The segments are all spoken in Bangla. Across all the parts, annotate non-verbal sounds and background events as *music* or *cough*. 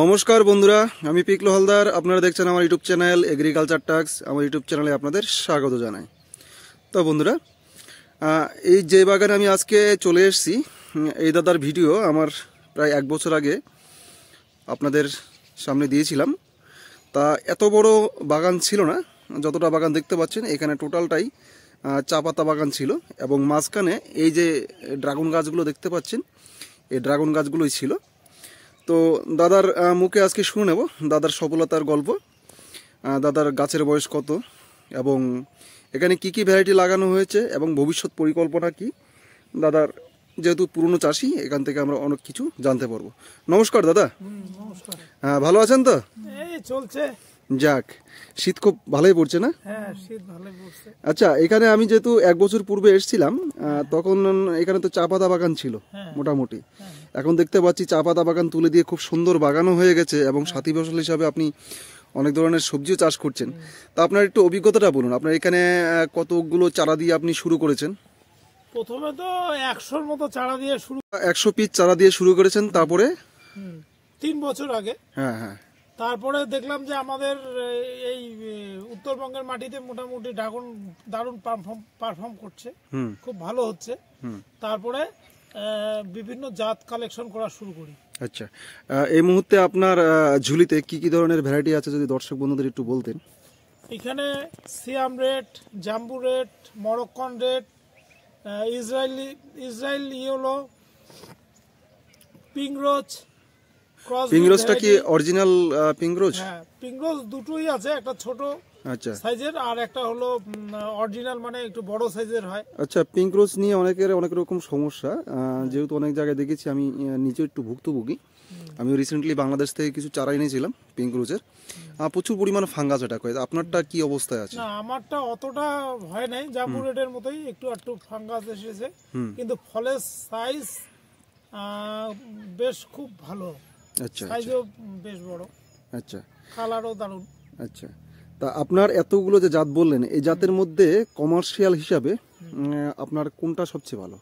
নমস্কার বন্ধুরা আমি পিকলো হালদার আপনারা দেখছেন আমার ইউটিউব চ্যানেল এগ্রিকালচার টাক্স আমার ইউটিউব চ্যানেলে আপনাদের স্বাগত জানাই তো বন্ধুরা এই যে বাগানে আমি আজকে চলে এসেছি এই দাদার ভিডিও আমার প্রায় এক বছর আগে আপনাদের সামনে দিয়েছিলাম তা এত বড় বাগান ছিল না যতটা বাগান দেখতে পাচ্ছেন এখানে টোটালটাই চা পাতা বাগান ছিল এবং মাঝখানে এই যে ড্রাগন গাছগুলো দেখতে পাচ্ছেন এই ড্রাগন গাছগুলোই ছিল তো দাদার মুখে আজকে শুনে নেব দাদার সফলতার গল্প দাদার গাছের বয়স কত এবং এখানে কি কি ভ্যারাইটি লাগানো হয়েছে এবং ভবিষ্যৎ পরিকল্পনা কি দাদার যেহেতু পুরনো চাষি এখান থেকে আমরা অনেক কিছু জানতে পারবো নমস্কার দাদা হ্যাঁ ভালো আছেন তো চলছে যাক শীত খুব ভালোই পড়ছে না হ্যাঁ শীত আচ্ছা এখানে আমি যেহেতু এক বছর পূর্বে এসেছিলাম হ্যাঁ। তখন এখানে তো চা পাতা বাগান ছিল হ্যাঁ। মোটামুটি হ্যাঁ। এখন দেখতে পাচ্ছি চা পাতা বাগান তুলে দিয়ে খুব সুন্দর বাগানও হয়ে গেছে এবং সাথী ফসল হিসাবে আপনি অনেক ধরনের সবজিও চাষ করছেন তা আপনার একটু অভিজ্ঞতাটা বলুন আপনার এখানে কতগুলো চারা দিয়ে আপনি শুরু করেছেন প্রথমে তো একশোর মতো চারা দিয়ে শুরু একশো পিস চারা দিয়ে শুরু করেছেন তারপরে তিন বছর আগে হ্যাঁ হ্যাঁ তারপরে দেখলাম যে আমাদের এই উত্তরবঙ্গের মাটিতে মোটামুটি ড্রাগন দারুণ পারফর্ম করছে খুব ভালো হচ্ছে তারপরে বিভিন্ন জাত কালেকশন করা শুরু করি আচ্ছা এই মুহূর্তে আপনার ঝুলিতে কি কি ধরনের ভ্যারাইটি আছে যদি দর্শক বন্ধুদের একটু বলতেন এখানে Siam red jumbo red Moroccan red Israeli Israel yellow pink rose পিংরোজটা কি অরিজিনাল পিংরোজ uh, হ্যাঁ পিংরোজ দুটোই আছে একটা ছোট আচ্ছা সাইজের আর একটা হলো অরিজিনাল মানে একটু বড় সাইজের হয় আচ্ছা পিঙ্ক রোজ নিয়ে অনেকের অনেক রকম সমস্যা যেহেতু অনেক জায়গায় দেখেছি আমি নিজে একটু ভুক্তভোগী আমি রিসেন্টলি বাংলাদেশ থেকে কিছু চারা এনেছিলাম পিঙ্ক প্রচুর পরিমাণে ফাঙ্গাস অ্যাটাক হয় আপনারটা কি অবস্থায় আছে না আমারটা অতটা হয় নাই জাম্বুরেটের মতোই একটু একটু ফাঙ্গাস এসেছে কিন্তু ফলের সাইজ বেশ খুব ভালো আচ্ছা, আচ্ছা। সাইজও বেশ বড় আচ্ছা কালারও দারুণ আচ্ছা তা আপনার এতগুলো যে জাত বললেন এই জাতের মধ্যে কমার্শিয়াল হিসাবে আপনার কোনটা সবচেয়ে ভালো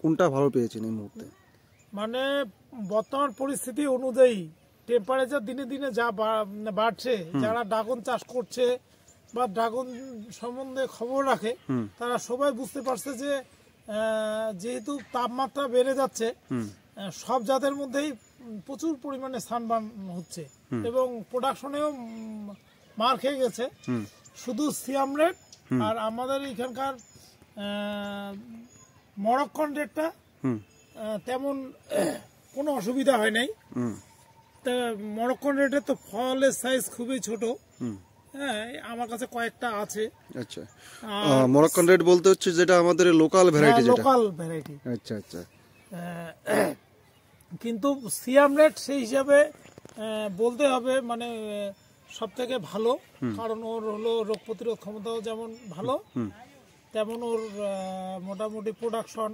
কোনটা ভালো পেয়েছেন এই মুহূর্তে মানে বর্তমান পরিস্থিতি অনুযায়ী টেম্পারেচার দিনে দিনে যা বাড়ছে যারা ড্রাগন চাষ করছে বা ড্রাগন সম্বন্ধে খবর রাখে তারা সবাই বুঝতে পারছে যে যেহেতু তাপমাত্রা বেড়ে যাচ্ছে সব জাতের মধ্যেই প্রচুর পরিমাণে স্থানবান হচ্ছে এবং প্রোডাকশনেও মার খেয়ে গেছে শুধু সিয়াম রেট আর আমাদের এখানকার মরক্কন রেটটা তেমন কোনো অসুবিধা হয় নাই তা মরক্কন রেটে তো ফলের সাইজ খুবই ছোট হ্যাঁ আমার কাছে কয়েকটা আছে আচ্ছা মরক্কন রেট বলতে হচ্ছে যেটা আমাদের লোকাল ভ্যারাইটি লোকাল ভ্যারাইটি আচ্ছা আচ্ছা কিন্তু সিয়াম রেট সেই হিসাবে বলতে হবে মানে সব থেকে ভালো কারণ ওর হলো রোগ প্রতিরোধ ক্ষমতাও যেমন ভালো তেমন ওর মোটামুটি প্রোডাকশন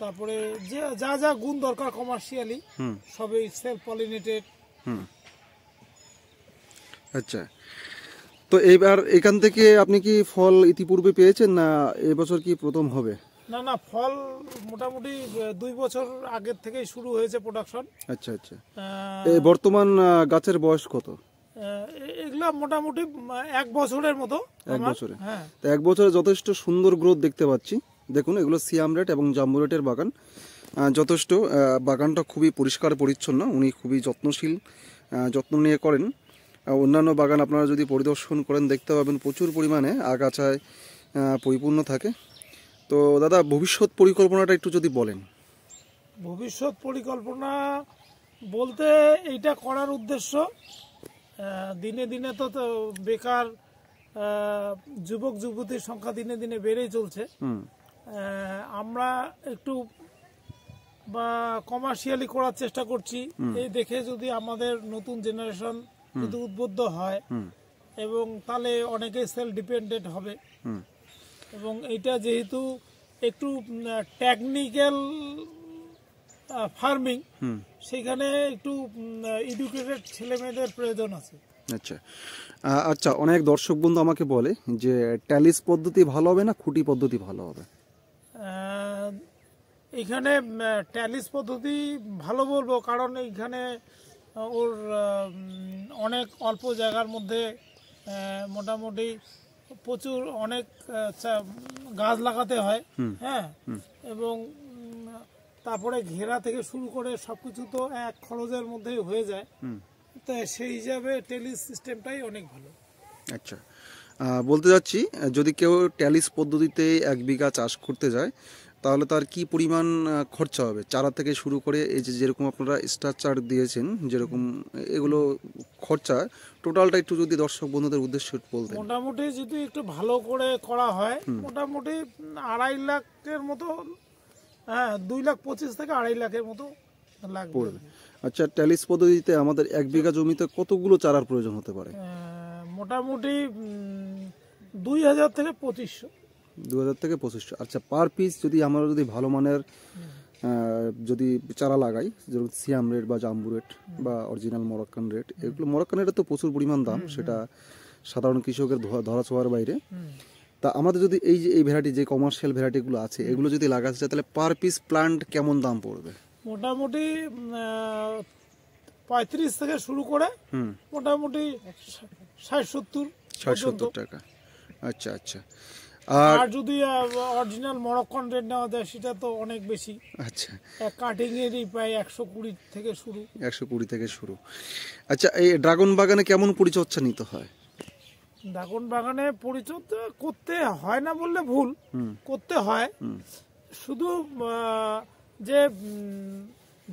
তারপরে যে যা যা গুণ দরকার কমার্শিয়ালি সবই সেলফ পলিনেটেড আচ্ছা তো এবার এখান থেকে আপনি কি ফল ইতিপূর্বে পেয়েছেন না এবছর কি প্রথম হবে না না ফল মোটামুটি দুই বছর আগের থেকেই শুরু হয়েছে প্রোডাকশন আচ্ছা আচ্ছা বর্তমান গাছের বয়স কত এগুলা মোটামুটি এক বছরের মতো এক বছরে হ্যাঁ এক বছরে যথেষ্ট সুন্দর গ্রোথ দেখতে পাচ্ছি দেখুন এগুলো সিয়াম রেট এবং জাম্বু রেটের বাগান যথেষ্ট বাগানটা খুবই পরিষ্কার পরিচ্ছন্ন উনি খুবই যত্নশীল যত্ন নিয়ে করেন অন্যান্য বাগান আপনারা যদি পরিদর্শন করেন দেখতে পাবেন প্রচুর পরিমাণে আগাছায় পরিপূর্ণ থাকে তো দাদা ভবিষ্যৎ পরিকল্পনাটা একটু যদি বলেন ভবিষ্যৎ পরিকল্পনা বলতে এইটা করার উদ্দেশ্য দিনে দিনে তো বেকার যুবক যুবতীর সংখ্যা দিনে দিনে বেড়েই চলছে আমরা একটু বা কমার্শিয়ালি করার চেষ্টা করছি এই দেখে যদি আমাদের নতুন জেনারেশন যদি উদ্বুদ্ধ হয় এবং তাহলে অনেকেই সেলফ ডিপেন্ডেন্ট হবে এবং এটা যেহেতু একটু টেকনিক্যাল ফার্মিং সেখানে একটু এডুকেটেড ছেলেমেয়েদের প্রয়োজন আছে আচ্ছা আচ্ছা অনেক দর্শক বন্ধু আমাকে বলে যে ট্যালিস পদ্ধতি ভালো হবে না খুঁটি পদ্ধতি ভালো হবে এখানে ট্যালিস পদ্ধতি ভালো বলবো কারণ এইখানে ওর অনেক অল্প জায়গার মধ্যে মোটামুটি প্রচুর অনেক আচ্ছা, গাছ লাগাতে হয় হ্যাঁ এবং তারপরে ঘেরা থেকে শুরু করে সবকিছু তো এক খরচের মধ্যেই হয়ে যায় তো সেই হিসাবে টেলি সিস্টেমটাই অনেক ভালো আচ্ছা বলতে যাচ্ছি যদি কেউ ট্যালিস পদ্ধতিতে এক বিঘা চাষ করতে যায় তাহলে তার কি পরিমাণ খরচা হবে চারা থেকে শুরু করে এই যে যেরকম আপনারা স্ট্রাকচার দিয়েছেন যেরকম এগুলো খরচা টোটালটা একটু যদি দর্শক বন্ধুদের উদ্দেশ্যে বলতে মোটামুটি যদি একটু ভালো করে করা হয় মোটামুটি আড়াই লাখের মতো হ্যাঁ দুই লাখ পঁচিশ থেকে আড়াই লাখের মতো লাগবে আচ্ছা ট্যালিস পদ্ধতিতে আমাদের এক বিঘা জমিতে কতগুলো চারার প্রয়োজন হতে পারে মোটামুটি দুই হাজার থেকে পঁচিশশো দু থেকে পঁচিশশো আচ্ছা পার পিস যদি আমরা যদি ভালো মানের যদি চারা লাগাই যেমন সিয়াম রেট বা জাম্বু রেট বা অরিজিনাল মরক্কান রেট এগুলো মরক্কান রেটের তো প্রচুর পরিমাণ দাম সেটা সাধারণ কৃষকের ধরা ছোঁয়ার বাইরে তা আমাদের যদি এই যে এই ভ্যারাইটি যে কমার্শিয়াল ভ্যারাইটিগুলো আছে এগুলো যদি লাগাতে চাই তাহলে পার পিস প্লান্ট কেমন দাম পড়বে মোটামুটি পঁয়ত্রিশ থেকে শুরু করে মোটামুটি ষাট সত্তর ষাট সত্তর টাকা আচ্ছা আচ্ছা আর যদি অরিজিনাল মরক্কন রেট নেওয়া যায় সেটা তো অনেক বেশি আচ্ছা কাটিং এরই প্রায় একশো কুড়ি থেকে শুরু একশো কুড়ি থেকে শুরু আচ্ছা এই ড্রাগন বাগানে কেমন পরিচর্যা নিতে হয় ড্রাগন বাগানে পরিচর্যা করতে হয় না বললে ভুল করতে হয় শুধু যে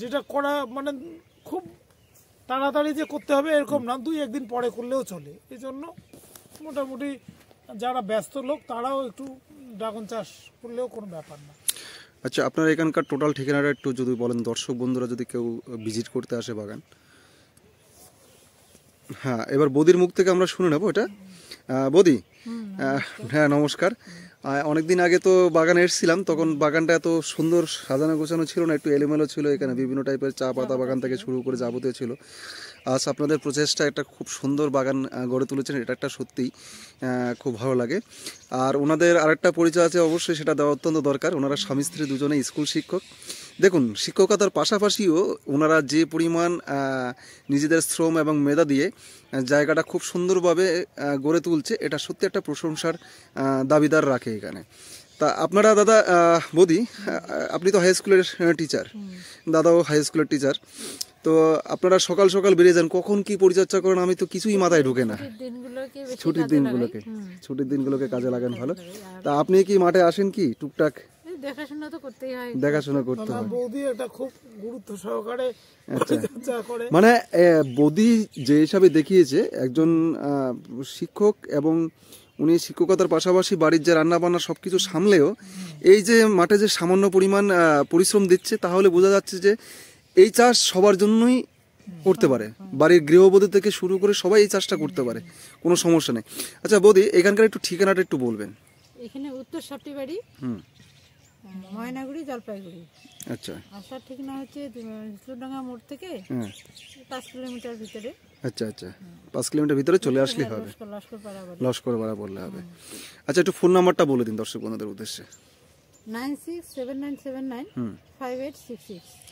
যেটা করা মানে খুব তাড়াতাড়ি যে করতে হবে এরকম না দুই একদিন পরে করলেও চলে এই জন্য মোটামুটি যারা ব্যস্ত লোক তারাও একটু ড্রাগন চাষ করলেও কোনো ব্যাপার না আচ্ছা আপনার এখানকার টোটাল ঠিকানাটা একটু যদি বলেন দর্শক বন্ধুরা যদি কেউ ভিজিট করতে আসে বাগান হ্যাঁ এবার বদির মুখ থেকে আমরা শুনে নেব এটা বদি হ্যাঁ নমস্কার অনেকদিন আগে তো বাগানে এসেছিলাম তখন বাগানটা এত সুন্দর সাজানো গোছানো ছিল না একটু এলোমেলো ছিল এখানে বিভিন্ন টাইপের চা পাতা বাগান থেকে শুরু করে যাবতীয় ছিল আজ আপনাদের প্রচেষ্টা একটা খুব সুন্দর বাগান গড়ে তুলেছেন এটা একটা সত্যিই খুব ভালো লাগে আর ওনাদের আরেকটা পরিচয় আছে অবশ্যই সেটা দেওয়া অত্যন্ত দরকার ওনারা স্বামী স্ত্রী দুজনে স্কুল শিক্ষক দেখুন শিক্ষকতার পাশাপাশিও ওনারা যে পরিমাণ নিজেদের শ্রম এবং মেধা দিয়ে জায়গাটা খুব সুন্দরভাবে গড়ে তুলছে এটা সত্যি একটা প্রশংসার দাবিদার রাখে এখানে তা আপনারা দাদা বৌদি আপনি তো হাই স্কুলের টিচার দাদাও হাই স্কুলের টিচার তো আপনারা সকাল সকাল বেরিয়ে যান কখন কি পরিচর্যা করেন আমি তো কিছুই মাথায় ঢুকে না ছুটির দিনগুলোকে ছুটির দিনগুলোকে কাজে লাগান ভালো তা আপনি কি মাঠে আসেন কি টুকটাক দেখাশোনা করতে মানে হয় বৌদি আচ্ছা। মানে বৌদি যে হিসাবে দেখিয়েছে একজন শিক্ষক এবং উনি শিক্ষকতার পাশাপাশি বাড়ির যে রান্নাবান্না সব কিছু সামলেও এই যে মাঠে যে সামান্য পরিমাণ পরিশ্রম দিচ্ছে তাহলে বোঝা যাচ্ছে যে এই চাষ সবার জন্যই করতে পারে বাড়ির গৃহবধূ থেকে শুরু করে সবাই এই চাষটা করতে পারে কোনো সমস্যা নেই আচ্ছা বৌদি এখানকার একটু ঠিকানাটা একটু বলবেন এখানে উত্তর সাপটি বাড়ি হুম ময়নাগুড়ি জলপাইগুড়ি আচ্ছা আসার আচ্ছা, ঠিকানা হচ্ছে হিসলডাঙ্গা মোড় থেকে পাঁচ কিলোমিটার ভিতরে আচ্ছা আচ্ছা পাঁচ কিলোমিটার ভিতরে চলে আসলে হবে লস্কর পাড়া বললে হবে আচ্ছা একটু ফোন নাম্বারটা বলে দিন দর্শক বন্ধুদের উদ্দেশ্যে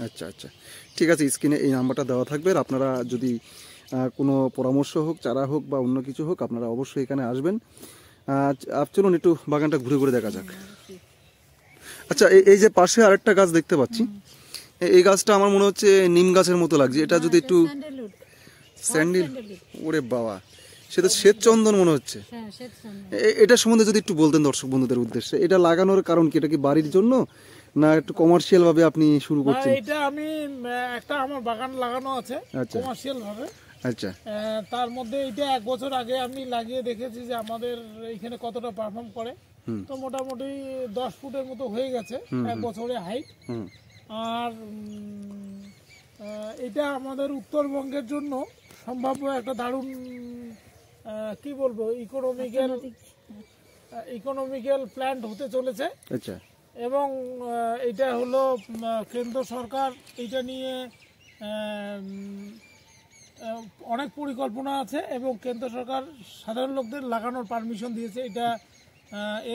আচ্ছা আচ্ছা ঠিক আছে স্ক্রিনে এই নাম্বারটা দেওয়া থাকবে আপনারা যদি কোনো পরামর্শ হোক চারা হোক বা অন্য কিছু হোক আপনারা অবশ্যই এখানে আসবেন আচ্ছা, চলুন একটু বাগানটা ঘুরে ঘুরে দেখা যাক আচ্ছা এই যে পাশে আরেকটা গাছ দেখতে পাচ্ছি এই গাছটা আমার মনে হচ্ছে নিম গাছের মতো লাগছে এটা যদি একটু স্যান্ডেল ওরে বাবা সে তো শ্বেতচন্দন মনে হচ্ছে হ্যাঁ, এটা সম্বন্ধে যদি একটু বলতেন দর্শক বন্ধুদের উদ্দেশ্যে এটা লাগানোর কারণ কি এটা কি বাড়ির জন্য না একটু কমার্শিয়াল ভাবে আপনি শুরু করছেন এটা আমি একটা আমার বাগান লাগানো আছে কমার্শিয়াল আচ্ছা। ভাবে আচ্ছা তার মধ্যে এটা এক বছর আগে আমি লাগিয়ে দেখেছি যে আমাদের এখানে কতটা পারফর্ম করে তো মোটামুটি দশ ফুটের মতো হয়ে গেছে এক বছরে হাইট আর এটা আমাদের উত্তরবঙ্গের জন্য সম্ভাব্য একটা দারুণ কি বলবো ইকোনমিক্যাল ইকোনমিক্যাল প্ল্যান্ট হতে চলেছে আচ্ছা। এবং এটা হলো কেন্দ্র সরকার এটা নিয়ে অনেক পরিকল্পনা আছে এবং কেন্দ্র সরকার সাধারণ লোকদের লাগানোর পারমিশন দিয়েছে এটা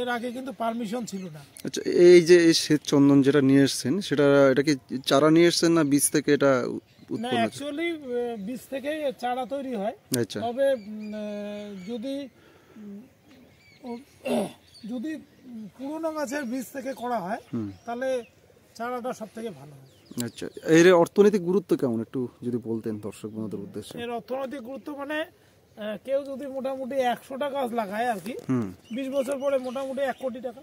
এর আগে কিন্তু পারমিশন ছিল না আচ্ছা এই যে এই শ্বেত চন্দন যেটা নিয়ে এসেছেন সেটা এটা কি চারা নিয়ে এসেছেন না বীজ থেকে এটা না অ্যাকচুয়ালি বীজ থেকে চারা তৈরি হয় আচ্ছা। তবে যদি *coughs* যদি পুরনো গাছের বীজ থেকে করা হয় তাহলে চারাটা সব থেকে ভালো হয় আচ্ছা এর অর্থনৈতিক গুরুত্ব কেমন একটু যদি বলতেন দর্শক বন্ধুদের উদ্দেশ্যে এর অর্থনৈতিক গুরুত্ব মানে কেউ যদি মোটামুটি একশোটা গাছ লাগায় আর কি বিশ বছর পরে মোটামুটি এক কোটি টাকা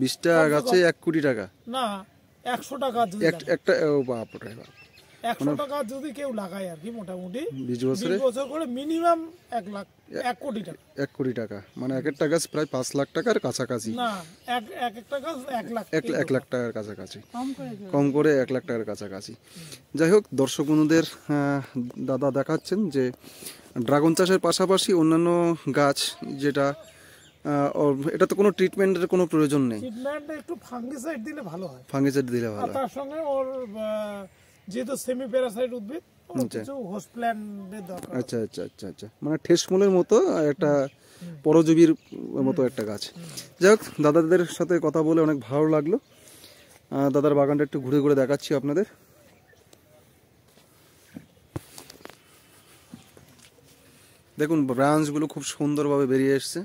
বিশটা গাছে এক কোটি টাকা না একশোটা গাছ একটা বাপ একশো টাকা যদি কেউ লাগায় আর কি মোটামুটি বিশ বছর করে মিনিমাম এক লাখ এক কোটি টাকা এক কোটি টাকা মানে এক একটা গাছ প্রায় পাঁচ লাখ টাকার কাছাকাছি না এক এক একটা গাছ এক লাখ এক লাখ টাকার কাছাকাছি কম করে এক লাখ টাকার কাছাকাছি যাই হোক দর্শক বন্ধুদের দাদা দেখাচ্ছেন যে ড্রাগন চাষের পাশাপাশি অন্যান্য গাছ যেটা এটা তো কোনো ট্রিটমেন্টের কোনো প্রয়োজন নেই ট্রিটমেন্ট একটু ফাঙ্গিসাইড দিলে ভালো হয় ফাঙ্গিসাইড দিলে ভালো তার সঙ্গে ওর যেহেতু সেমি প্যারাসাইট উদ্ভিদ আচ্ছা।, আচ্ছা আচ্ছা আচ্ছা আচ্ছা মানে ঠেসমূলের মতো একটা পরজীবীর মতো একটা গাছ যাই হোক দাদাদের সাথে কথা বলে অনেক ভালো লাগলো দাদার বাগানটা একটু ঘুরে ঘুরে দেখাচ্ছি আপনাদের দেখুন ব্রাঞ্চগুলো খুব সুন্দরভাবে বেরিয়ে এসছে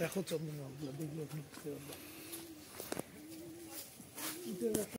দেখো চন্দ্রমাগুলো দেখলে বুঝতে পারবে